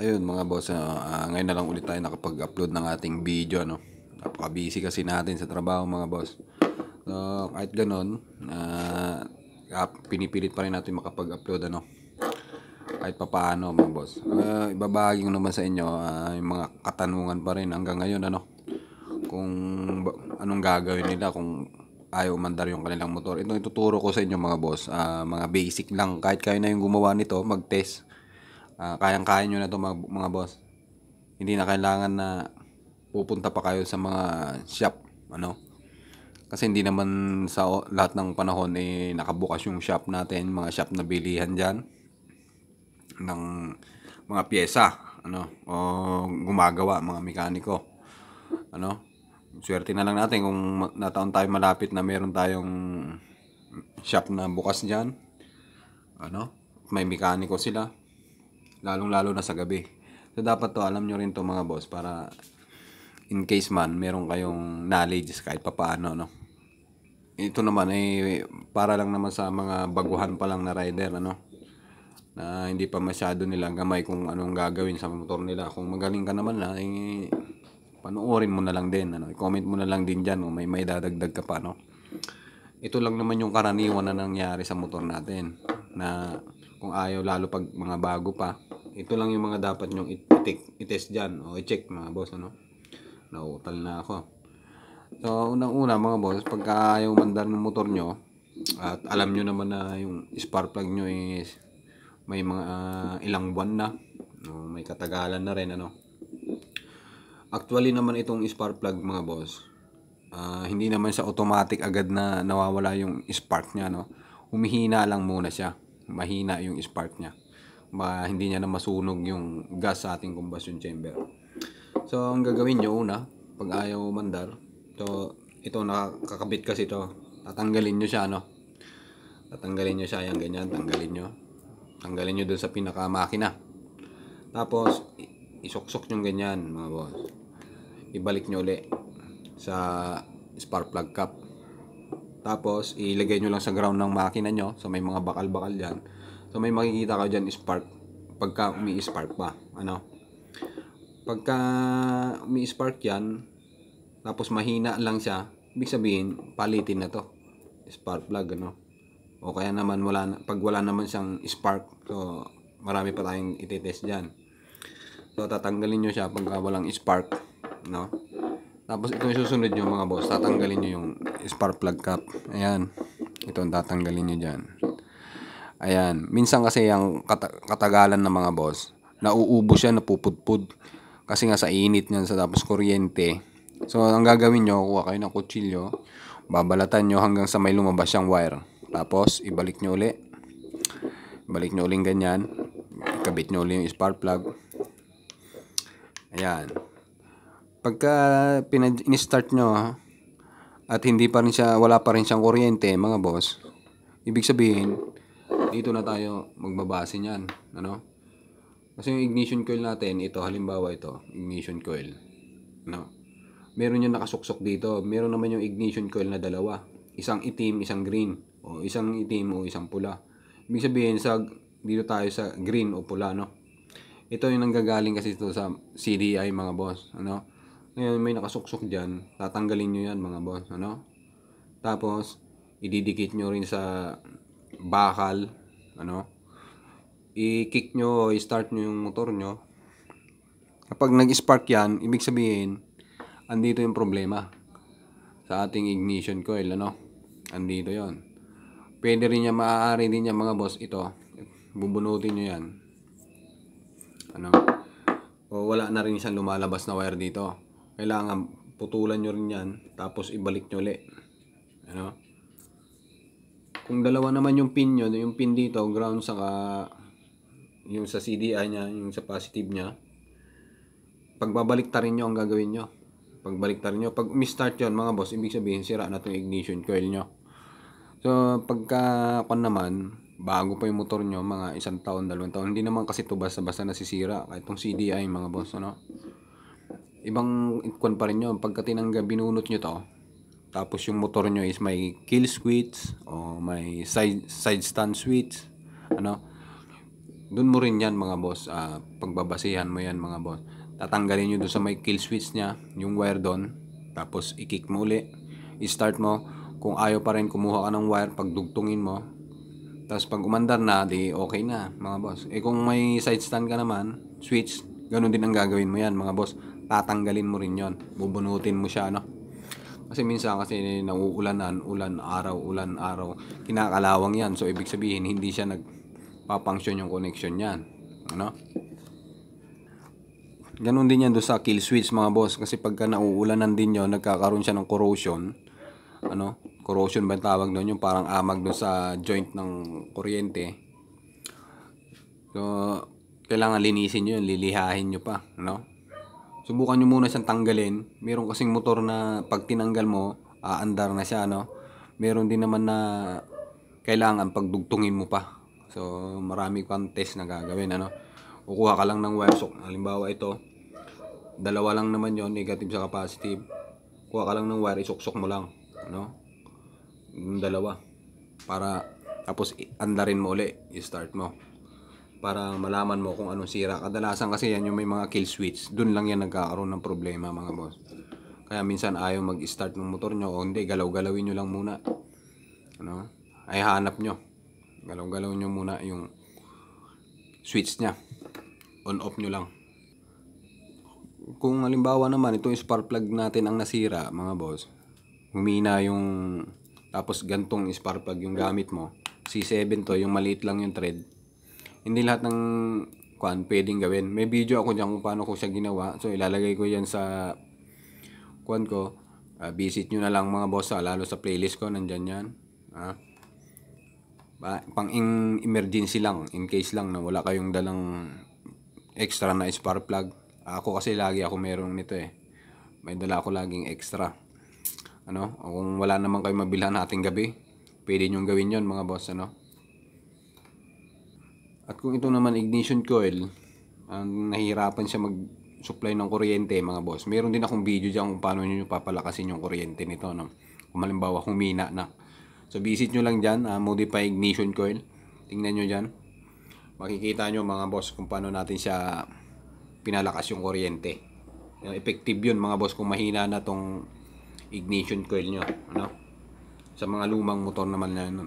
Ayun mga boss, uh, ngayon na lang ulit tayo nakapag-upload ng ating video no. Napaka-busy kasi natin sa trabaho mga boss. So kahit ganoon, uh, ah, pinipilit pa rin natin makapag-upload ano. Kahit papaano mga boss. Uh, ibabahagi ko naman sa inyo uh, yung mga katanungan pa rin hanggang ngayon ano. Kung anong gagawin nila kung ayaw mandar yung kanilang motor. Ito ituturo ko sa inyo mga boss, uh, mga basic lang. Kahit kayo na yung gumawa nito, mag-test uh, kayang-kaya nyo na to mga, mga boss. Hindi na kailangan na pupunta pa kayo sa mga shop, ano? Kasi hindi naman sa lahat ng panahon eh nakabukas yung shop natin, mga shop na bilihan diyan ng mga piyesa, ano? O gumagawa mga mekaniko. Ano? Swerte na lang natin kung nataon tayo malapit na meron tayong shop na bukas diyan. Ano? May mekaniko sila lalong-lalo na sa gabi. So dapat to alam nyo rin to mga boss para in case man meron kayong knowledge kahit papaano no. Ito naman ay eh, para lang naman sa mga baguhan pa lang na rider ano na hindi pa masyado nilang gamay kung anong gagawin sa motor nila. Kung magaling ka naman na, eh, panoorin mo na lang din. Ano? I-comment mo na lang din diyan kung may may dadagdag ka pa. No? Ito lang naman yung karaniwan na nangyari sa motor natin na kung ayaw lalo pag mga bago pa ito lang yung mga dapat nyong itik, itest dyan o i-check mga boss ano nauutal na ako so unang una mga boss pagka ayaw mandar ng motor nyo at alam nyo naman na yung spark plug nyo is may mga uh, ilang buwan na no, may katagalan na rin ano actually naman itong spark plug mga boss uh, hindi naman sa automatic agad na nawawala yung spark niya no humihina lang muna siya mahina yung spark niya. Ma, hindi niya na masunog yung gas sa ating combustion chamber. So, ang gagawin niyo una, pag ayaw mandar, to, ito nakakabit kasi to tatanggalin niyo siya, no? Tatanggalin niyo siya, yan, ganyan, tanggalin niyo. Tanggalin niyo dun sa pinaka makina. Tapos, isuksok nyo ganyan, mga boss. Ibalik niyo uli sa spark plug cap. Tapos, ilagay nyo lang sa ground ng makina nyo. So, may mga bakal-bakal dyan. So, may makikita ka dyan spark. Pagka umi-spark pa. Ano? Pagka umi-spark yan, tapos mahina lang siya, ibig sabihin, palitin na to. Spark plug, ano? O kaya naman, wala na, pag wala naman siyang spark, so, marami pa tayong itetest dyan. So, tatanggalin nyo siya pagka walang spark, no? Tapos itong susunod nyo mga boss, tatanggalin nyo yung spark plug cap. Ayan. itong tatanggalin nyo dyan. Ayan. Minsan kasi yung kat katagalan ng mga boss, nauubo siya, napupudpud. Kasi nga sa init niyan sa tapos kuryente. So ang gagawin nyo, kuha kayo ng kutsilyo, babalatan nyo hanggang sa may lumabas siyang wire. Tapos ibalik nyo uli. Balik nyo uling ganyan. Kabit nyo uli yung spark plug. Ayan. Pagka pinag- in-start nyo at hindi pa rin siya, wala pa rin siyang kuryente mga boss, ibig sabihin, dito na tayo magbabase niyan. Ano? Kasi yung ignition coil natin, ito halimbawa ito, ignition coil. Ano? Meron yung nakasuksok dito. Meron naman yung ignition coil na dalawa. Isang itim, isang green. O isang itim o isang pula. Ibig sabihin, sa, dito tayo sa green o pula, no? Ito yung nanggagaling kasi ito sa CDI, mga boss. Ano? Ngayon may nakasuksok dyan. Tatanggalin nyo yan mga boss. Ano? Tapos, ididikit nyo rin sa bakal. Ano? I-kick nyo, i-start nyo yung motor nyo. Kapag nag-spark yan, ibig sabihin, andito yung problema. Sa ating ignition coil. Ano? Andito yon Pwede rin niya, maaari din niya mga boss ito. Bubunutin nyo yan. Ano? O wala na rin siyang lumalabas na wire dito kailangan putulan nyo rin yan tapos ibalik nyo ulit ano kung dalawa naman yung pin nyo yung pin dito ground sa yung sa CDI niya yung sa positive niya pagbabalik ta rin nyo ang gagawin nyo pagbalik ta rin nyo pag mistart yon mga boss ibig sabihin sira na itong ignition coil nyo so pagka kon naman bago pa yung motor nyo, mga isang taon, dalawang taon. Hindi naman kasi ito basta-basta nasisira. Kahit itong CDI, mga boss, ano? ibang kwan pa rin yun. Pagka tinangga, binunot nyo to, tapos yung motor nyo is may kill switch o may side, side stand switch. Ano? Doon mo rin yan mga boss. Uh, pagbabasihan mo yan mga boss. Tatanggalin nyo doon sa may kill switch nya, yung wire doon. Tapos i-kick mo uli. I-start mo. Kung ayaw pa rin, kumuha ka ng wire, pagdugtungin mo. Tapos pag umandar na, di okay na mga boss. Eh kung may side stand ka naman, switch, ganun din ang gagawin mo yan mga boss tatanggalin mo rin yon bubunutin mo siya no kasi minsan kasi nauulanan ulan araw ulan araw kinakalawang yan so ibig sabihin hindi siya nagpapunction yung connection niyan ano ganun din yan do sa kill switch mga boss kasi pagka nauulanan din yon nagkakaroon siya ng corrosion ano corrosion ba tawag doon yung parang amag doon sa joint ng kuryente so kailangan linisin nyo yun lilihahin nyo pa no subukan nyo muna siyang tanggalin. Meron kasing motor na pag tinanggal mo, aandar na siya, ano. Meron din naman na kailangan pagdugtungin mo pa. So, marami kang test na gagawin, ano? Kukuha ka lang ng wire sock. Halimbawa ito, dalawa lang naman yon negative sa positive. Kuha ka lang ng wire, isok-sok mo lang, ano. Yung dalawa. Para, tapos andarin mo uli, i-start mo para malaman mo kung anong sira. Kadalasan kasi yan yung may mga kill switch. Doon lang yan nagkakaroon ng problema mga boss. Kaya minsan ayaw mag-start ng motor nyo o hindi, galaw-galawin nyo lang muna. Ano? Ay hanap nyo. Galaw-galaw nyo muna yung switch niya. On-off nyo lang. Kung halimbawa naman, itong spark plug natin ang nasira mga boss. Humina yung tapos gantong spark plug yung gamit mo. C7 to, yung maliit lang yung thread hindi lahat ng kuan pwedeng gawin. May video ako diyan kung paano ko siya ginawa. So ilalagay ko 'yan sa kuan ko. Uh, visit niyo na lang mga boss ha, ah, lalo sa playlist ko nandiyan 'yan. Ha? Ah, pang emergency lang, in case lang na wala kayong dalang extra na spark plug. Ako kasi lagi ako meron nito eh. May dala ako laging extra. Ano? O kung wala naman kayo mabilhan nating gabi, pwede nyo gawin yon mga boss. Ano? At kung ito naman ignition coil, ang nahihirapan siya mag-supply ng kuryente mga boss. Meron din akong video dyan kung paano nyo papalakasin yung kuryente nito. No? Kung halimbawa humina na. So visit nyo lang dyan, uh, modify ignition coil. Tingnan nyo dyan. Makikita nyo mga boss kung paano natin siya pinalakas yung kuryente. Eh, effective yun mga boss kung mahina na tong ignition coil nyo. Ano? Sa mga lumang motor naman na yun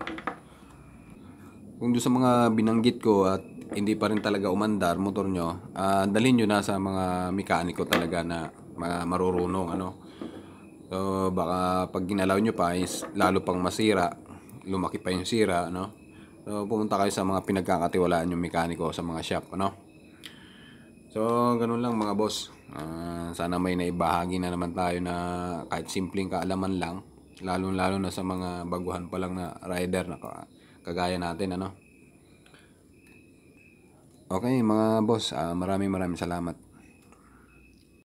kung doon sa mga binanggit ko at hindi pa rin talaga umandar motor nyo, uh, dalhin nyo na sa mga mekaniko talaga na mga marurunong ano. So baka pag ginalaw nyo pa is lalo pang masira, lumaki pa yung sira ano. So pumunta kayo sa mga pinagkakatiwalaan yung mekaniko sa mga shop ano. So ganun lang mga boss. Uh, sana may naibahagi na naman tayo na kahit simpleng kaalaman lang lalo lalo na sa mga baguhan pa lang na rider na kagaya natin ano okay mga boss uh, maraming maraming salamat